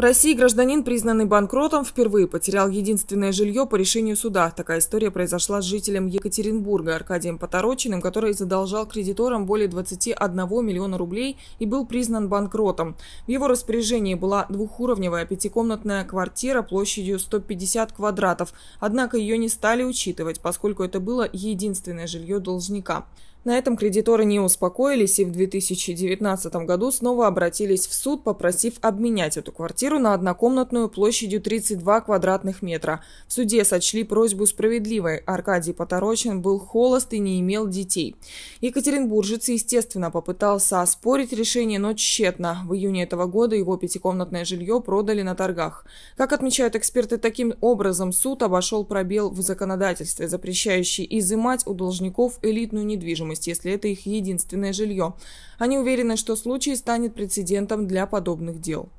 В России гражданин, признанный банкротом, впервые потерял единственное жилье по решению суда. Такая история произошла с жителем Екатеринбурга Аркадием Поторочиным, который задолжал кредиторам более 21 миллиона рублей и был признан банкротом. В его распоряжении была двухуровневая пятикомнатная квартира площадью 150 квадратов, однако ее не стали учитывать, поскольку это было единственное жилье должника. На этом кредиторы не успокоились и в 2019 году снова обратились в суд, попросив обменять эту квартиру на однокомнатную площадью 32 квадратных метра. В суде сочли просьбу справедливой. Аркадий Поторочин был холост и не имел детей. Екатеринбуржец, естественно, попытался оспорить решение, но тщетно. В июне этого года его пятикомнатное жилье продали на торгах. Как отмечают эксперты, таким образом суд обошел пробел в законодательстве, запрещающий изымать у должников элитную недвижимость недвижимость, если это их единственное жилье. Они уверены, что случай станет прецедентом для подобных дел.